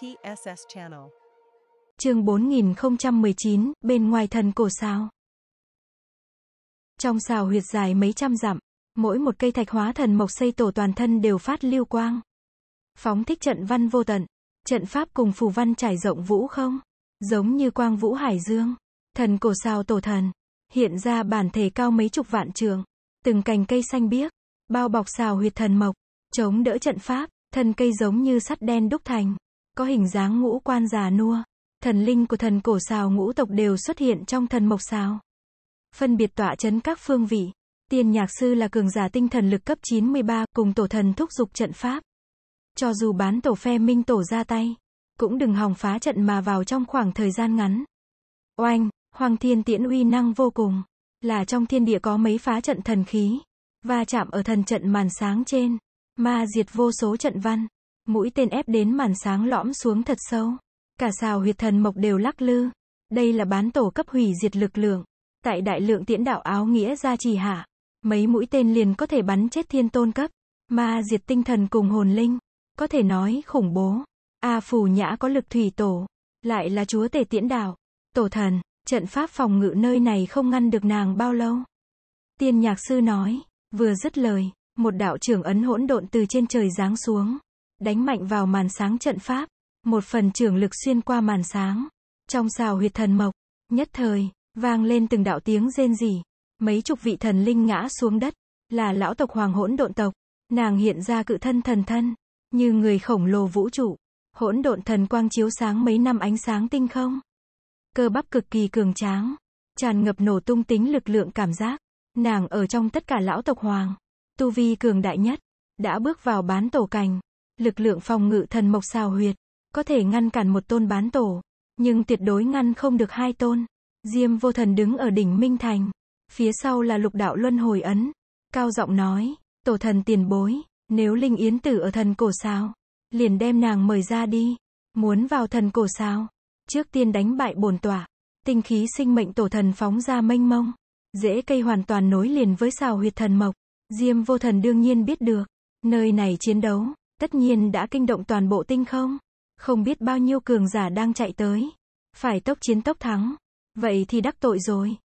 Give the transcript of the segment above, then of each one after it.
TSS channel. Chương 4019, bên ngoài thần cổ sao. Trong sào huyệt dài mấy trăm dặm, mỗi một cây thạch hóa thần mộc xây tổ toàn thân đều phát lưu quang. Phóng thích trận văn vô tận, trận pháp cùng phù văn trải rộng vũ không, giống như quang vũ hải dương, thần cổ sao tổ thần, hiện ra bản thể cao mấy chục vạn trường, từng cành cây xanh biếc, bao bọc sào huyệt thần mộc, chống đỡ trận pháp, thân cây giống như sắt đen đúc thành có hình dáng ngũ quan già nua. Thần linh của thần cổ xào ngũ tộc đều xuất hiện trong thần mộc xào. Phân biệt tọa chấn các phương vị. Tiên nhạc sư là cường giả tinh thần lực cấp 93 cùng tổ thần thúc dục trận pháp. Cho dù bán tổ phe minh tổ ra tay, cũng đừng hòng phá trận mà vào trong khoảng thời gian ngắn. Oanh, Hoàng Thiên Tiễn uy năng vô cùng, là trong thiên địa có mấy phá trận thần khí, va chạm ở thần trận màn sáng trên, ma diệt vô số trận văn. Mũi tên ép đến màn sáng lõm xuống thật sâu. Cả sào huyệt thần mộc đều lắc lư. Đây là bán tổ cấp hủy diệt lực lượng. Tại đại lượng tiễn đạo áo nghĩa ra trì hạ. Mấy mũi tên liền có thể bắn chết thiên tôn cấp. Ma diệt tinh thần cùng hồn linh. Có thể nói khủng bố. A phù nhã có lực thủy tổ. Lại là chúa tể tiễn đạo. Tổ thần, trận pháp phòng ngự nơi này không ngăn được nàng bao lâu. Tiên nhạc sư nói, vừa dứt lời, một đạo trưởng ấn hỗn độn từ trên trời giáng xuống đánh mạnh vào màn sáng trận pháp, một phần trường lực xuyên qua màn sáng, trong xào huyệt thần mộc, nhất thời, vang lên từng đạo tiếng rên rỉ, mấy chục vị thần linh ngã xuống đất, là lão tộc hoàng hỗn độn tộc, nàng hiện ra cự thân thần thân, như người khổng lồ vũ trụ, hỗn độn thần quang chiếu sáng mấy năm ánh sáng tinh không. Cơ bắp cực kỳ cường tráng, tràn ngập nổ tung tính lực lượng cảm giác, nàng ở trong tất cả lão tộc hoàng, tu vi cường đại nhất, đã bước vào bán tổ cành. Lực lượng phòng ngự thần mộc xào huyệt, có thể ngăn cản một tôn bán tổ, nhưng tuyệt đối ngăn không được hai tôn. Diêm vô thần đứng ở đỉnh Minh Thành, phía sau là lục đạo luân hồi ấn. Cao giọng nói, tổ thần tiền bối, nếu Linh Yến Tử ở thần cổ sao, liền đem nàng mời ra đi. Muốn vào thần cổ sao, trước tiên đánh bại bổn tỏa, tinh khí sinh mệnh tổ thần phóng ra mênh mông. Dễ cây hoàn toàn nối liền với xào huyệt thần mộc, Diêm vô thần đương nhiên biết được, nơi này chiến đấu, Tất nhiên đã kinh động toàn bộ tinh không. Không biết bao nhiêu cường giả đang chạy tới. Phải tốc chiến tốc thắng. Vậy thì đắc tội rồi.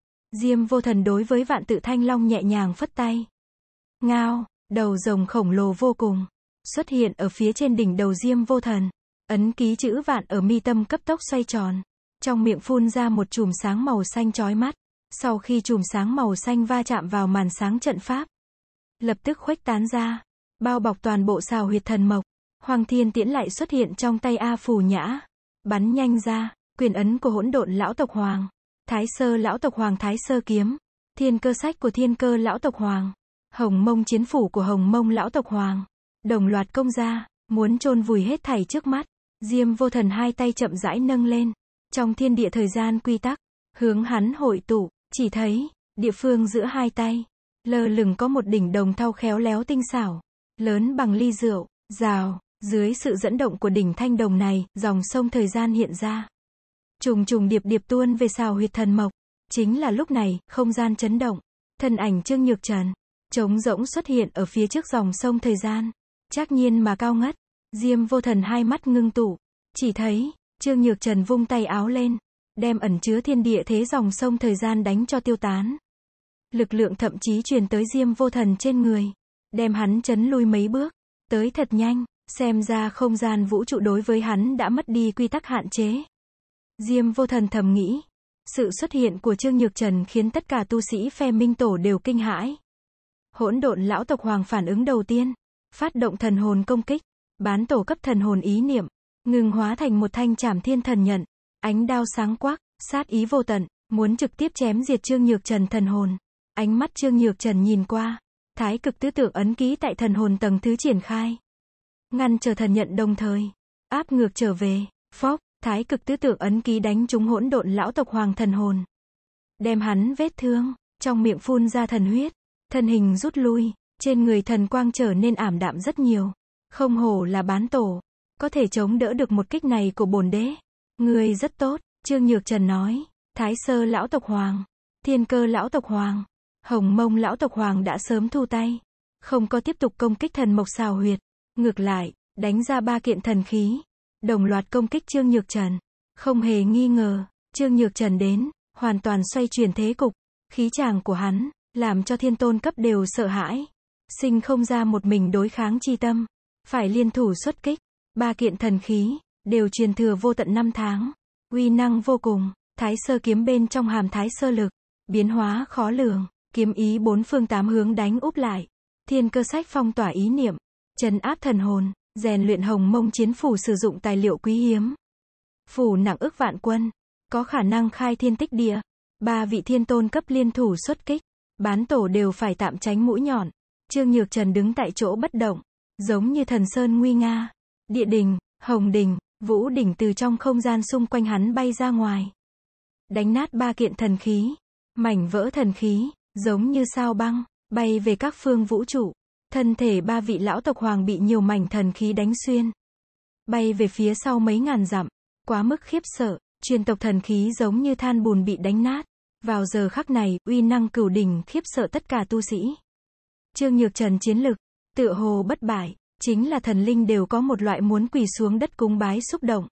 Diêm vô thần đối với vạn tự thanh long nhẹ nhàng phất tay. Ngao, đầu rồng khổng lồ vô cùng. Xuất hiện ở phía trên đỉnh đầu diêm vô thần. Ấn ký chữ vạn ở mi tâm cấp tốc xoay tròn. Trong miệng phun ra một chùm sáng màu xanh chói mắt. Sau khi chùm sáng màu xanh va chạm vào màn sáng trận pháp. Lập tức khuếch tán ra bao bọc toàn bộ xào huyệt thần mộc. Hoàng Thiên Tiễn lại xuất hiện trong tay A Phù Nhã, bắn nhanh ra, quyền ấn của hỗn độn lão tộc hoàng, Thái Sơ lão tộc hoàng Thái Sơ kiếm, Thiên Cơ sách của Thiên Cơ lão tộc hoàng, Hồng Mông chiến phủ của Hồng Mông lão tộc hoàng, đồng loạt công ra, muốn chôn vùi hết thảy trước mắt. Diêm Vô Thần hai tay chậm rãi nâng lên, trong thiên địa thời gian quy tắc, hướng hắn hội tụ, chỉ thấy, địa phương giữa hai tay, lơ lửng có một đỉnh đồng thau khéo léo tinh xảo, lớn bằng ly rượu, rào, dưới sự dẫn động của đỉnh thanh đồng này, dòng sông thời gian hiện ra. Trùng trùng điệp điệp tuôn về xào huyệt thần mộc. Chính là lúc này, không gian chấn động. Thân ảnh Trương Nhược Trần, trống rỗng xuất hiện ở phía trước dòng sông thời gian. Chắc nhiên mà cao ngất. Diêm vô thần hai mắt ngưng tụ. Chỉ thấy, Trương Nhược Trần vung tay áo lên. Đem ẩn chứa thiên địa thế dòng sông thời gian đánh cho tiêu tán. Lực lượng thậm chí truyền tới Diêm vô thần trên người đem hắn chấn lui mấy bước, tới thật nhanh, xem ra không gian vũ trụ đối với hắn đã mất đi quy tắc hạn chế. Diêm vô thần thầm nghĩ, sự xuất hiện của Trương Nhược Trần khiến tất cả tu sĩ phe minh tổ đều kinh hãi. Hỗn độn lão tộc hoàng phản ứng đầu tiên, phát động thần hồn công kích, bán tổ cấp thần hồn ý niệm, ngừng hóa thành một thanh trảm thiên thần nhận, ánh đao sáng quắc, sát ý vô tận, muốn trực tiếp chém diệt Trương Nhược Trần thần hồn. Ánh mắt Trương Nhược Trần nhìn qua, thái cực tư tưởng ấn ký tại thần hồn tầng thứ triển khai. Ngăn chờ thần nhận đồng thời, áp ngược trở về, phóc, thái cực tư tưởng ấn ký đánh trúng hỗn độn lão tộc hoàng thần hồn. Đem hắn vết thương, trong miệng phun ra thần huyết, thân hình rút lui, trên người thần quang trở nên ảm đạm rất nhiều. Không hổ là bán tổ, có thể chống đỡ được một kích này của bồn đế. Người rất tốt, Trương Nhược Trần nói, Thái Sơ lão tộc hoàng, Thiên Cơ lão tộc hoàng, Hồng mông lão tộc hoàng đã sớm thu tay. Không có tiếp tục công kích thần mộc xào huyệt. Ngược lại, đánh ra ba kiện thần khí. Đồng loạt công kích Trương Nhược Trần. Không hề nghi ngờ, Trương Nhược Trần đến, hoàn toàn xoay chuyển thế cục. Khí chàng của hắn, làm cho thiên tôn cấp đều sợ hãi. Sinh không ra một mình đối kháng chi tâm. Phải liên thủ xuất kích. Ba kiện thần khí, đều truyền thừa vô tận năm tháng. Uy năng vô cùng, thái sơ kiếm bên trong hàm thái sơ lực. Biến hóa khó lường. Kiếm ý bốn phương tám hướng đánh úp lại. Thiên cơ sách phong tỏa ý niệm. Trần áp thần hồn. Rèn luyện hồng mông chiến phủ sử dụng tài liệu quý hiếm. Phủ nặng ức vạn quân. Có khả năng khai thiên tích địa. Ba vị thiên tôn cấp liên thủ xuất kích. Bán tổ đều phải tạm tránh mũi nhọn. Trương Nhược Trần đứng tại chỗ bất động. Giống như thần sơn nguy nga. Địa đình, hồng đình, vũ đỉnh từ trong không gian xung quanh hắn bay ra ngoài đánh nát ba kiện thần khí, mảnh vỡ thần khí, giống như sao băng, bay về các phương vũ trụ. Thân thể ba vị lão tộc hoàng bị nhiều mảnh thần khí đánh xuyên. Bay về phía sau mấy ngàn dặm, quá mức khiếp sợ, truyền tộc thần khí giống như than bùn bị đánh nát. Vào giờ khắc này, uy năng cửu đỉnh khiếp sợ tất cả tu sĩ. Trương Nhược Trần chiến lực, tựa hồ bất bại, chính là thần linh đều có một loại muốn quỳ xuống đất cúng bái xúc động.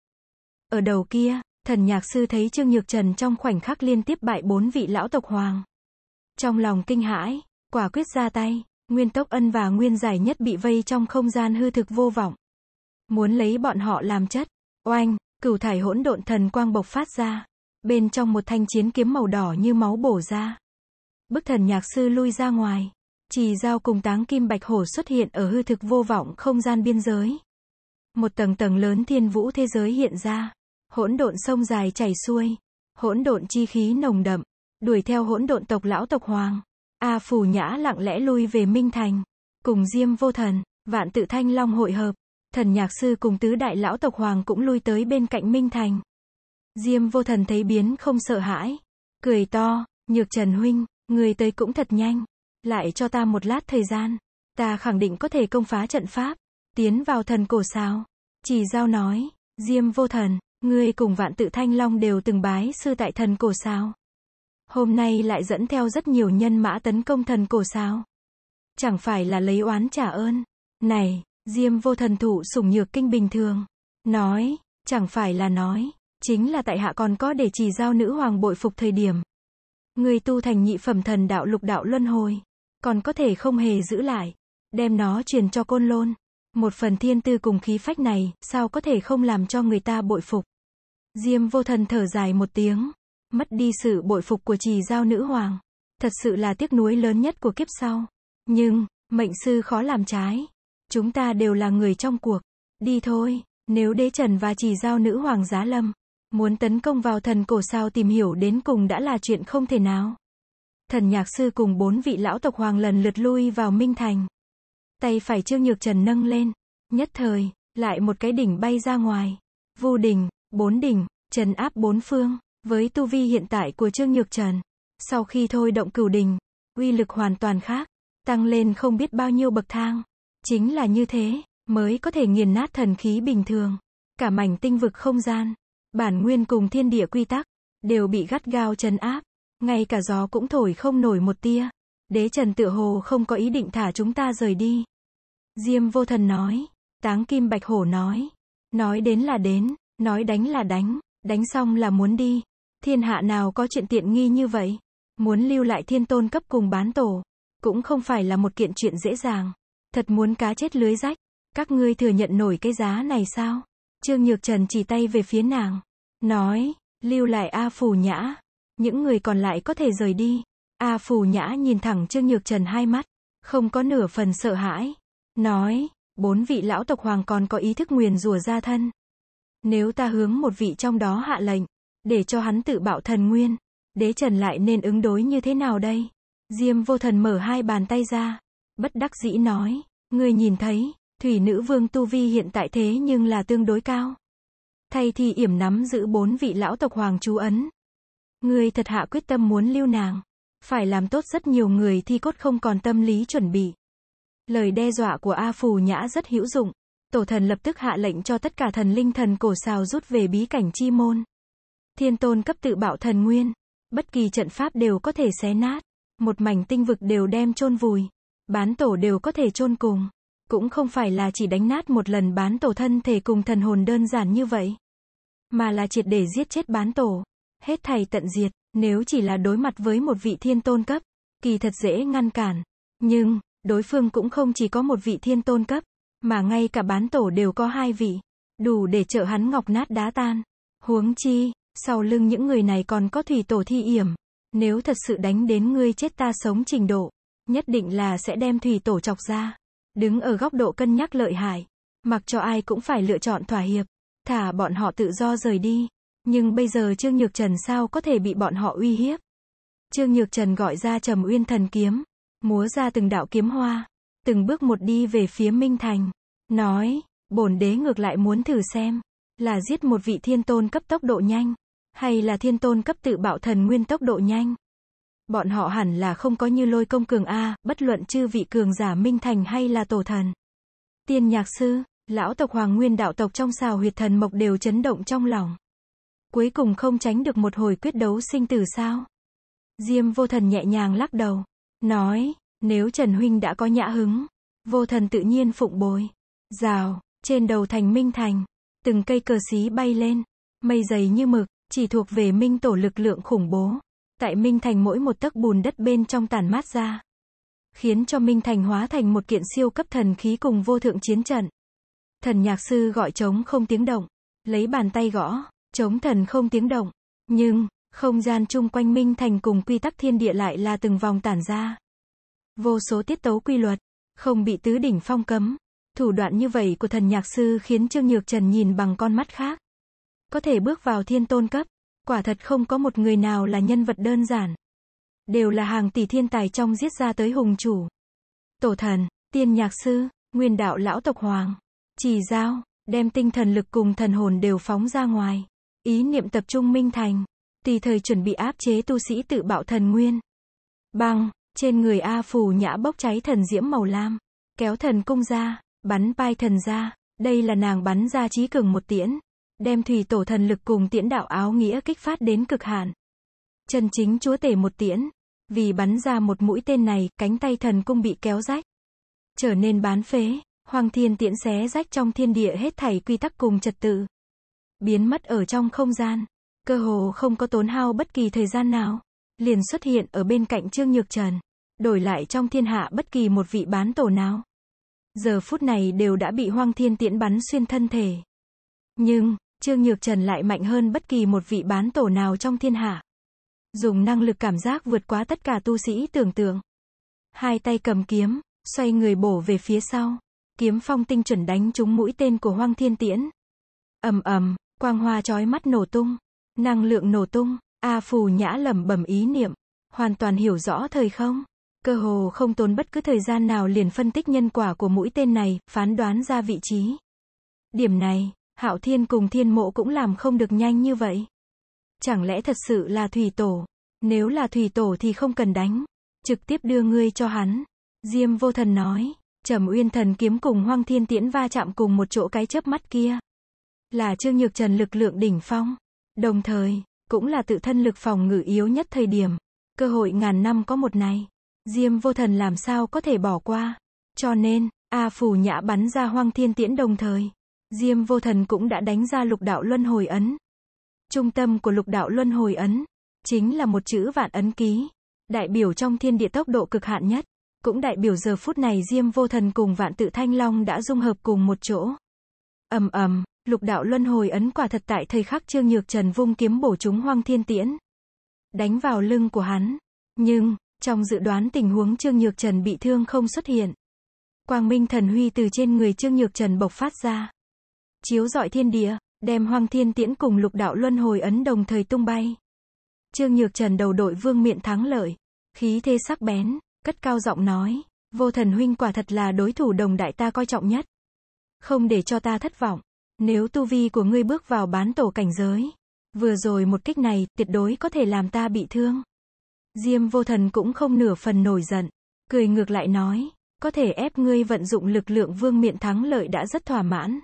Ở đầu kia, thần nhạc sư thấy Trương Nhược Trần trong khoảnh khắc liên tiếp bại bốn vị lão tộc hoàng. Trong lòng kinh hãi, quả quyết ra tay, Nguyên Tốc Ân và Nguyên Giải Nhất bị vây trong không gian hư thực vô vọng. Muốn lấy bọn họ làm chất. Oanh, cửu thải hỗn độn thần quang bộc phát ra. Bên trong một thanh chiến kiếm màu đỏ như máu bổ ra. Bức thần nhạc sư lui ra ngoài. trì giao cùng táng kim bạch hổ xuất hiện ở hư thực vô vọng không gian biên giới. Một tầng tầng lớn thiên vũ thế giới hiện ra. Hỗn độn sông dài chảy xuôi. Hỗn độn chi khí nồng đậm đuổi theo hỗn độn tộc lão tộc hoàng. A Phù Nhã lặng lẽ lui về Minh Thành, cùng Diêm Vô Thần, Vạn Tự Thanh Long hội hợp, thần nhạc sư cùng tứ đại lão tộc hoàng cũng lui tới bên cạnh Minh Thành. Diêm Vô Thần thấy biến không sợ hãi, cười to, "Nhược Trần huynh, người tới cũng thật nhanh, lại cho ta một lát thời gian, ta khẳng định có thể công phá trận pháp." Tiến vào thần cổ sao? Chỉ giao nói, Diêm Vô Thần, ngươi cùng Vạn Tự Thanh Long đều từng bái sư tại thần cổ sao? hôm nay lại dẫn theo rất nhiều nhân mã tấn công thần cổ sao? Chẳng phải là lấy oán trả ơn. Này, Diêm vô thần thủ sủng nhược kinh bình thường. Nói, chẳng phải là nói, chính là tại hạ còn có để chỉ giao nữ hoàng bội phục thời điểm. Người tu thành nhị phẩm thần đạo lục đạo luân hồi, còn có thể không hề giữ lại, đem nó truyền cho côn lôn. Một phần thiên tư cùng khí phách này, sao có thể không làm cho người ta bội phục. Diêm vô thần thở dài một tiếng mất đi sự bội phục của trì giao nữ hoàng. Thật sự là tiếc nuối lớn nhất của kiếp sau. Nhưng, mệnh sư khó làm trái. Chúng ta đều là người trong cuộc. Đi thôi, nếu đế trần và trì giao nữ hoàng giá lâm, muốn tấn công vào thần cổ sao tìm hiểu đến cùng đã là chuyện không thể nào. Thần nhạc sư cùng bốn vị lão tộc hoàng lần lượt lui vào Minh Thành. Tay phải Trương Nhược Trần nâng lên. Nhất thời, lại một cái đỉnh bay ra ngoài. Vu đỉnh, bốn đỉnh, trần áp bốn phương. Với tu vi hiện tại của Trương Nhược Trần, sau khi thôi động cửu đình, uy lực hoàn toàn khác, tăng lên không biết bao nhiêu bậc thang. Chính là như thế, mới có thể nghiền nát thần khí bình thường. Cả mảnh tinh vực không gian, bản nguyên cùng thiên địa quy tắc, đều bị gắt gao trấn áp. Ngay cả gió cũng thổi không nổi một tia. Đế Trần tự hồ không có ý định thả chúng ta rời đi. Diêm vô thần nói, táng kim bạch hổ nói. Nói đến là đến, nói đánh là đánh, đánh xong là muốn đi. Thiên hạ nào có chuyện tiện nghi như vậy? Muốn lưu lại thiên tôn cấp cùng bán tổ, cũng không phải là một kiện chuyện dễ dàng. Thật muốn cá chết lưới rách, các ngươi thừa nhận nổi cái giá này sao? Trương Nhược Trần chỉ tay về phía nàng, nói, lưu lại A Phù Nhã, những người còn lại có thể rời đi. A Phù Nhã nhìn thẳng Trương Nhược Trần hai mắt, không có nửa phần sợ hãi, nói, bốn vị lão tộc hoàng còn có ý thức nguyền rủa ra thân. Nếu ta hướng một vị trong đó hạ lệnh, để cho hắn tự bạo thần nguyên. Đế Trần lại nên ứng đối như thế nào đây? Diêm vô thần mở hai bàn tay ra. Bất đắc dĩ nói. Người nhìn thấy, thủy nữ vương tu vi hiện tại thế nhưng là tương đối cao. Thay thì yểm nắm giữ bốn vị lão tộc hoàng chú ấn. Người thật hạ quyết tâm muốn lưu nàng. Phải làm tốt rất nhiều người thi cốt không còn tâm lý chuẩn bị. Lời đe dọa của A Phù Nhã rất hữu dụng. Tổ thần lập tức hạ lệnh cho tất cả thần linh thần cổ xào rút về bí cảnh chi môn. Thiên tôn cấp tự bạo thần nguyên. Bất kỳ trận pháp đều có thể xé nát. Một mảnh tinh vực đều đem chôn vùi. Bán tổ đều có thể chôn cùng. Cũng không phải là chỉ đánh nát một lần bán tổ thân thể cùng thần hồn đơn giản như vậy. Mà là triệt để giết chết bán tổ. Hết thầy tận diệt, nếu chỉ là đối mặt với một vị thiên tôn cấp. Kỳ thật dễ ngăn cản. Nhưng, đối phương cũng không chỉ có một vị thiên tôn cấp. Mà ngay cả bán tổ đều có hai vị. Đủ để trợ hắn ngọc nát đá tan. Huống chi, sau lưng những người này còn có thủy tổ thi yểm. Nếu thật sự đánh đến ngươi chết ta sống trình độ, nhất định là sẽ đem thủy tổ chọc ra. Đứng ở góc độ cân nhắc lợi hại, mặc cho ai cũng phải lựa chọn thỏa hiệp, thả bọn họ tự do rời đi. Nhưng bây giờ Trương Nhược Trần sao có thể bị bọn họ uy hiếp? Trương Nhược Trần gọi ra Trầm Uyên thần kiếm, múa ra từng đạo kiếm hoa, từng bước một đi về phía Minh Thành, nói, bổn đế ngược lại muốn thử xem, là giết một vị thiên tôn cấp tốc độ nhanh? Hay là thiên tôn cấp tự bạo thần nguyên tốc độ nhanh? Bọn họ hẳn là không có như lôi công cường A, bất luận chư vị cường giả minh thành hay là tổ thần. Tiên nhạc sư, lão tộc hoàng nguyên đạo tộc trong xào huyệt thần mộc đều chấn động trong lòng. Cuối cùng không tránh được một hồi quyết đấu sinh tử sao? Diêm vô thần nhẹ nhàng lắc đầu, nói, nếu Trần Huynh đã có nhã hứng, vô thần tự nhiên phụng bồi. Rào, trên đầu thành minh thành, Từng cây cờ xí bay lên, mây dày như mực, chỉ thuộc về Minh Tổ lực lượng khủng bố. Tại Minh Thành mỗi một tấc bùn đất bên trong tàn mát ra, khiến cho Minh Thành hóa thành một kiện siêu cấp thần khí cùng vô thượng chiến trận. Thần nhạc sư gọi trống không tiếng động, lấy bàn tay gõ, trống thần không tiếng động. Nhưng, không gian chung quanh Minh Thành cùng quy tắc thiên địa lại là từng vòng tản ra. Vô số tiết tấu quy luật, không bị tứ đỉnh phong cấm. Thủ đoạn như vậy của thần nhạc sư khiến Trương Nhược Trần nhìn bằng con mắt khác. Có thể bước vào thiên tôn cấp, quả thật không có một người nào là nhân vật đơn giản. Đều là hàng tỷ thiên tài trong giết ra tới hùng chủ. Tổ thần, tiên nhạc sư, nguyên đạo lão tộc hoàng, chỉ giao, đem tinh thần lực cùng thần hồn đều phóng ra ngoài. Ý niệm tập trung minh thành, tùy thời chuẩn bị áp chế tu sĩ tự bạo thần nguyên. băng trên người A phù nhã bốc cháy thần diễm màu lam, kéo thần cung ra, Bắn Python ra, đây là nàng bắn ra trí cường một tiễn, đem thủy tổ thần lực cùng tiễn đạo áo nghĩa kích phát đến cực hạn. Chân chính chúa tể một tiễn, vì bắn ra một mũi tên này, cánh tay thần cung bị kéo rách, trở nên bán phế, hoàng thiên tiễn xé rách trong thiên địa hết thảy quy tắc cùng trật tự, biến mất ở trong không gian, cơ hồ không có tốn hao bất kỳ thời gian nào, liền xuất hiện ở bên cạnh Trương Nhược Trần, đổi lại trong thiên hạ bất kỳ một vị bán tổ nào giờ phút này đều đã bị hoang thiên tiễn bắn xuyên thân thể. Nhưng, Trương Nhược Trần lại mạnh hơn bất kỳ một vị bán tổ nào trong thiên hạ. Dùng năng lực cảm giác vượt quá tất cả tu sĩ tưởng tượng. Hai tay cầm kiếm, xoay người bổ về phía sau. Kiếm phong tinh chuẩn đánh trúng mũi tên của hoang thiên tiễn. ầm ầm, quang hoa chói mắt nổ tung. Năng lượng nổ tung, A Phù Nhã lẩm bẩm ý niệm. Hoàn toàn hiểu rõ thời không. Cơ hồ không tốn bất cứ thời gian nào liền phân tích nhân quả của mũi tên này, phán đoán ra vị trí. Điểm này, Hạo Thiên cùng Thiên Mộ cũng làm không được nhanh như vậy. Chẳng lẽ thật sự là thủy tổ? Nếu là thủy tổ thì không cần đánh, trực tiếp đưa ngươi cho hắn. Diêm Vô Thần nói, Trầm Uyên Thần kiếm cùng Hoang Thiên Tiễn va chạm cùng một chỗ cái chớp mắt kia. Là Trương Nhược Trần lực lượng đỉnh phong, đồng thời cũng là tự thân lực phòng ngự yếu nhất thời điểm, cơ hội ngàn năm có một này. Diêm vô thần làm sao có thể bỏ qua. Cho nên, A Phủ Nhã bắn ra hoang thiên tiễn đồng thời. Diêm vô thần cũng đã đánh ra lục đạo luân hồi ấn. Trung tâm của lục đạo luân hồi ấn, chính là một chữ vạn ấn ký. Đại biểu trong thiên địa tốc độ cực hạn nhất. Cũng đại biểu giờ phút này Diêm vô thần cùng vạn tự thanh long đã dung hợp cùng một chỗ. ầm ầm lục đạo luân hồi ấn quả thật tại thời khắc trương nhược trần vung kiếm bổ chúng hoang thiên tiễn. Đánh vào lưng của hắn. Nhưng, trong dự đoán tình huống Trương Nhược Trần bị thương không xuất hiện. Quang minh thần huy từ trên người Trương Nhược Trần bộc phát ra. Chiếu dọi thiên địa, đem hoang thiên tiễn cùng lục đạo luân hồi ấn đồng thời tung bay. Trương Nhược Trần đầu đội vương miện thắng lợi. Khí thế sắc bén, cất cao giọng nói. Vô thần huynh quả thật là đối thủ đồng đại ta coi trọng nhất. Không để cho ta thất vọng. Nếu tu vi của ngươi bước vào bán tổ cảnh giới. Vừa rồi một kích này, tuyệt đối có thể làm ta bị thương. Diêm vô thần cũng không nửa phần nổi giận, cười ngược lại nói, có thể ép ngươi vận dụng lực lượng vương miện thắng lợi đã rất thỏa mãn.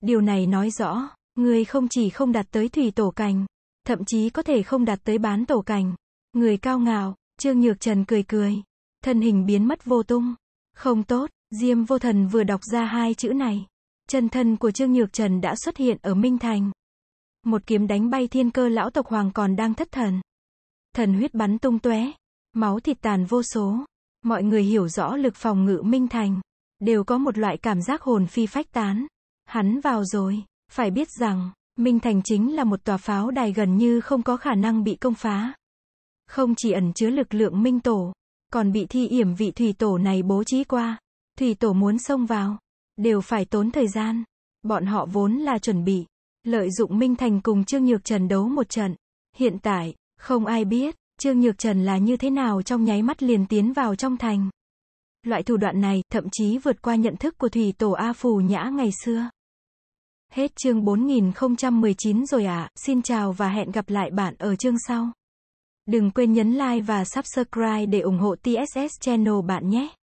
Điều này nói rõ, ngươi không chỉ không đạt tới thủy tổ cành, thậm chí có thể không đạt tới bán tổ cành. Người cao ngạo, Trương Nhược Trần cười cười, thân hình biến mất vô tung. Không tốt, Diêm vô thần vừa đọc ra hai chữ này. Chân thân của Trương Nhược Trần đã xuất hiện ở Minh Thành. Một kiếm đánh bay thiên cơ lão tộc hoàng còn đang thất thần. Thần huyết bắn tung tóe, máu thịt tàn vô số. Mọi người hiểu rõ lực phòng ngự Minh Thành, đều có một loại cảm giác hồn phi phách tán. Hắn vào rồi, phải biết rằng, Minh Thành chính là một tòa pháo đài gần như không có khả năng bị công phá. Không chỉ ẩn chứa lực lượng Minh Tổ, còn bị thi yểm vị thủy tổ này bố trí qua. Thủy tổ muốn xông vào, đều phải tốn thời gian. Bọn họ vốn là chuẩn bị, lợi dụng Minh Thành cùng Trương Nhược Trần đấu một trận. Hiện tại, không ai biết, Trương Nhược Trần là như thế nào trong nháy mắt liền tiến vào trong thành. Loại thủ đoạn này, thậm chí vượt qua nhận thức của thủy tổ A Phù Nhã ngày xưa. Hết chương 4019 rồi ạ, à. xin chào và hẹn gặp lại bạn ở chương sau. Đừng quên nhấn like và subscribe để ủng hộ TSS Channel bạn nhé.